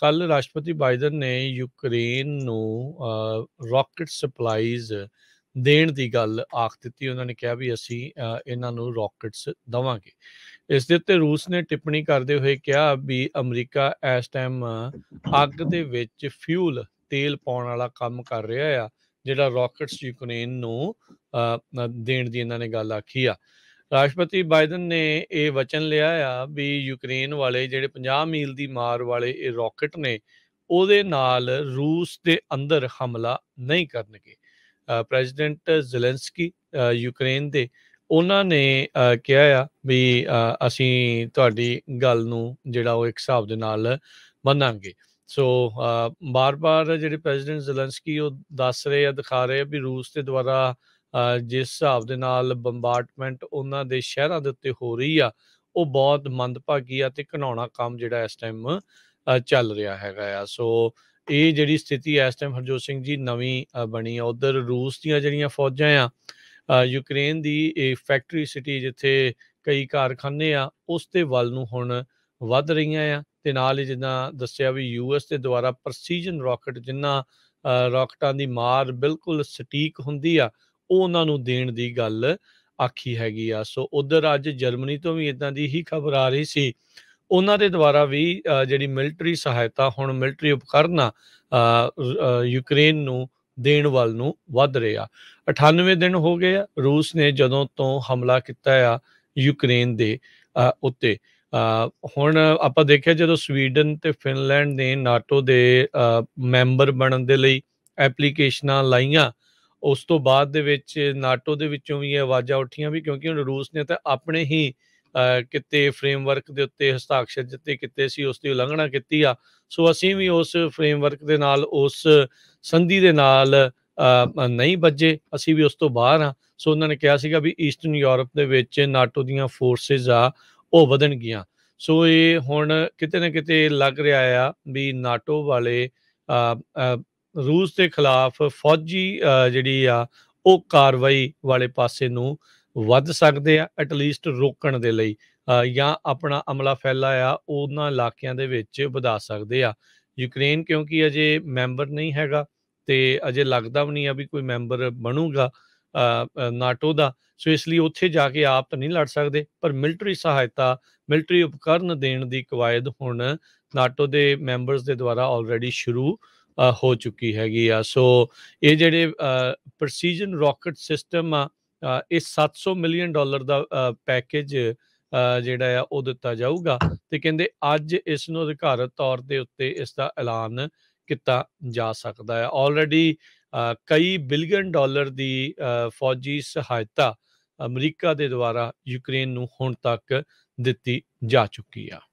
ਕੱਲ ਰਾਸ਼ਟਰਪਤੀ ਬਾਈਡਨ ਨੇ ਯੂਕਰੇਨ ਨੂੰ ਰਾਕਟ ਸਪਲਾਈਜ਼ ਦੇਣ ਦੀ ਗੱਲ ਆਖ ਦਿੱਤੀ ਉਹਨਾਂ ਨੇ ਕਿਹਾ ਵੀ ਅਸੀਂ ਇਹਨਾਂ ਨੂੰ ਰਾਕਟਸ ਦਵਾਂਗੇ ਇਸ ਦੇ ਉੱਤੇ ਰੂਸ ਨੇ ਟਿੱਪਣੀ ਕਰਦੇ ਹੋਏ ਕਿਹਾ ਵੀ ਅਮਰੀਕਾ ਇਸ ਟਾਈਮ ਅੱਗ ਦੇ ਵਿੱਚ ਫਿਊਲ ਤੇਲ ਪਾਉਣ ਵਾਲਾ ਕੰਮ ਕਰ ਰਿਹਾ ਆ ਜਿਹੜਾ ਰਾਕਟਸ ਯੂਕਰੇਨ ਨੂੰ ਦੇਣ ਦੀ ਇਹਨਾਂ ਨੇ ਗੱਲ ਆਖੀ ਆ ਰਾਸ਼ਟਰਪਤੀ ਬਾਈਡਨ ਨੇ ਇਹ ਵਚਨ ਲਿਆ ਆ ਵੀ ਯੂਕਰੇਨ ਵਾਲੇ ਜਿਹੜੇ 50 ਮੀਲ ਦੀ ਮਾਰ ਵਾਲੇ ਇਹ ਰਾਕਟ ਨੇ ਉਹਦੇ ਨਾਲ ਰੂਸ ਦੇ ਅੰਦਰ ਹਮਲਾ ਨਹੀਂ ਕਰਨਗੇ ਪ੍ਰੈਜ਼ੀਡੈਂਟ ਜ਼ੈਲੈਂਸਕੀ ਯੂਕਰੇਨ ਦੇ ਉਹਨਾਂ ਨੇ ਕਿਹਾ ਆ ਵੀ ਅਸੀਂ ਤੁਹਾਡੀ ਗੱਲ ਨੂੰ ਜਿਹੜਾ ਉਹ ਇੱਕ ਹਿਸਾਬ ਦੇ ਨਾਲ ਮੰਨਾਂਗੇ ਸੋ ਬਾਰ-ਬਾਰ ਜਿਹੜੇ ਪ੍ਰੈਜ਼ੀਡੈਂਟ ਜ਼ੈਲੈਂਸਕੀ ਉਹ ਦੱਸ ਰਹੇ ਆ ਦਿਖਾ ਰਹੇ ਆ ਵੀ ਰੂਸ ਦੇ ਦੁਆਰਾ ਜਿਸ ਹਿਸਾਬ ਦੇ ਨਾਲ ਬੰਬਾਰਟਮੈਂਟ ਉਹਨਾਂ ਦੇ ਸ਼ਹਿਰਾਂ ਦੇ ਉੱਤੇ ਹੋ ਰਹੀ ਆ ਉਹ ਬਹੁਤ ਮੰਦਭਾਗੀ ਆ ਤੇ ਘਨਾਉਣਾ ਕੰਮ ਜਿਹੜਾ ਇਸ ਟਾਈਮ ਚੱਲ ਰਿਹਾ ਹੈਗਾ ਆ ਸੋ ਇਹ ਜਿਹੜੀ ਸਥਿਤੀ ਇਸ ਟਾਈਮ ਹਰਜੋਤ ਸਿੰਘ ਜੀ ਨਵੀਂ ਬਣੀ ਆ ਉਧਰ ਰੂਸ ਦੀਆਂ ਜਿਹੜੀਆਂ ਫੌਜਾਂ ਆ ਯੂਕਰੇਨ ਦੀ ਇਹ ਫੈਕਟਰੀ ਸਿਟੀ ਜਿੱਥੇ ਕਈ ਕਾਰਖਾਨੇ ਆ ਉਸ ਤੇ ਵੱਲ ਨੂੰ ਹੁਣ ਵੱਧ ਰਹੀਆਂ ਆ ਤੇ ਨਾਲ ਹੀ ਜਿੱਦਾਂ ਦੱਸਿਆ ਵੀ ਯੂਐਸ ਦੇ ਦੁਆਰਾ ਪ੍ਰਸੀਜਨ ਰਾਕਟ ਜਿੰਨਾ ਰਾਕਟਾਂ ਦੀ ਮਾਰ ਬਿਲਕੁਲ ਸਟੀਕ ਹੁੰਦੀ ਆ ਉਹਨਾਂ ਨੂੰ ਦੇਣ ਦੀ ਗੱਲ ਆਖੀ ਹੈਗੀ ਆ ਸੋ ਉਧਰ ਅੱਜ ਜਰਮਨੀ ਤੋਂ ਵੀ ਇਦਾਂ ਦੀ ਹੀ ਖਬਰ ਆ ਰਹੀ ਸੀ ਉਹਨਾਂ ਦੇ ਦੁਆਰਾ ਵੀ ਜਿਹੜੀ ਮਿਲਟਰੀ ਸਹਾਇਤਾ ਹੁਣ ਮਿਲਟਰੀ ਉਪਕਰਨਾ ਯੂਕਰੇਨ ਨੂੰ ਦੇਣ ਵੱਲ ਨੂੰ ਵੱਧ ਰਿਹਾ 98 ਦਿਨ ਹੋ ਗਏ ਆ ਰੂਸ ਨੇ ਜਦੋਂ ਤੋਂ ਹਮਲਾ ਕੀਤਾ ਆ ਯੂਕਰੇਨ ਦੇ ਉੱਤੇ ਹੁਣ ਆਪਾਂ ਦੇਖਿਆ ਜਦੋਂ ਸਵੀਡਨ ਤੇ ਫਿਨਲੈਂਡ ਨੇ ਨਾਟੋ ਦੇ ਮੈਂਬਰ ਬਣਨ ਦੇ ਲਈ ਐਪਲੀਕੇਸ਼ਨਾਂ ਲਾਈਆਂ ਉਸ ਤੋਂ ਬਾਅਦ ਦੇ ਵਿੱਚ ਨਾਟੋ ਦੇ ਵਿੱਚੋਂ ਵੀ ਇਹ ਆਵਾਜ਼ਾਂ ਉੱਠੀਆਂ ਵੀ ਕਿਉਂਕਿ ਹੁਣ ਰੂਸ ਨੇ ਤਾਂ ਆਪਣੇ ਹੀ ਕਿਤੇ ਫਰੇਮਵਰਕ ਦੇ ਉੱਤੇ ਹਸਤਾਖਸ਼ਰ ਜਿੱਤੇ ਕਿਤੇ ਸੀ ਉਸ ਦੀ ਉਲੰਘਣਾ ਕੀਤੀ ਆ ਸੋ ਅਸੀਂ ਵੀ ਉਸ ਫਰੇਮਵਰਕ ਦੇ ਨਾਲ ਉਸ ਸੰਧੀ ਦੇ ਨਾਲ ਨਹੀਂ ਵੱਜੇ ਅਸੀਂ ਵੀ ਉਸ ਤੋਂ ਬਾਹਰ ਆ ਸੋ ਉਹਨਾਂ ਨੇ ਕਿਹਾ ਸੀਗਾ ਵੀ ਈਸਟਰਨ ਯੂਰਪ ਦੇ ਵਿੱਚ ਨਾਟੋ ਦੀਆਂ ਫੋਰਸਸ ਆ ਉਹ ਵਧਣਗੀਆਂ ਸੋ ਇਹ ਹੁਣ ਕਿਤੇ ਨਾ ਕਿਤੇ ਲੱਗ ਰਿਹਾ ਆ ਵੀ ਨਾਟੋ ਵਾਲੇ ਰੂਸ ਦੇ ਖਿਲਾਫ ਫੌਜੀ ਜਿਹੜੀ ਆ ਉਹ ਕਾਰਵਾਈ ਵਾਲੇ ਪਾਸੇ ਨੂੰ ਵੱਧ ਸਕਦੇ ਆ ਐਟ ਲੀਸਟ ਰੋਕਣ ਦੇ ਲਈ ਜਾਂ ਆਪਣਾ ਅਮਲਾ ਫੈਲਾ ਆ ਉਹਨਾਂ ਇਲਾਕਿਆਂ ਦੇ ਵਿੱਚ ਵਧਾ ਸਕਦੇ ਆ ਯੂਕਰੇਨ ਕਿਉਂਕਿ ਅਜੇ ਮੈਂਬਰ ਨਹੀਂ ਹੈਗਾ ਤੇ ਅਜੇ ਲੱਗਦਾ ਵੀ ਨਹੀਂ ਆ ਵੀ ਕੋਈ ਮੈਂਬਰ ਬਣੂਗਾ ਨਾਟੋ ਦਾ ਸੋ ਇਸ ਲਈ ਉੱਥੇ ਜਾ ਕੇ ਆਪ ਤਾਂ ਨਹੀਂ ਲੜ ਸਕਦੇ ਪਰ ਮਿਲਟਰੀ ਸਹਾਇਤਾ ਮਿਲਟਰੀ ਉਪਕਰਨ ਦੇਣ ਦੀ ਕਵਾਇਦ ਹੁਣ ਨਾਟੋ ਦੇ ਮੈਂਬਰਸ ਦੇ ਦੁਆਰਾ ਆਲਰੇਡੀ ਸ਼ੁਰੂ ਹੋ ਚੁੱਕੀ ਹੈਗੀ ਆ ਸੋ ਇਹ ਜਿਹੜੇ ਪ੍ਰੀਸੀਜਨ ਰਾਕਟ ਸਿਸਟਮ ਆ ਇਹ 700 ਮਿਲੀਅਨ ਡਾਲਰ ਦਾ ਪੈਕੇਜ ਜਿਹੜਾ ਆ ਉਹ ਦਿੱਤਾ ਜਾਊਗਾ ਤੇ ਕਹਿੰਦੇ ਅੱਜ ਇਸ ਨੂੰ ਅਧਿਕਾਰਤ ਤੌਰ ਦੇ ਉੱਤੇ ਇਸ ਦਾ ਐਲਾਨ ਕੀਤਾ ਜਾ ਸਕਦਾ ਹੈ ਆਲਰੇਡੀ ਕਈ ਬਿਲੀਅਨ ਡਾਲਰ ਦੀ ਫੌਜੀ ਸਹਾਇਤਾ ਅਮਰੀਕਾ ਦੇ ਦੁਆਰਾ ਯੂਕਰੇਨ ਨੂੰ ਹੁਣ ਤੱਕ ਦਿੱਤੀ ਜਾ ਚੁੱਕੀ ਆ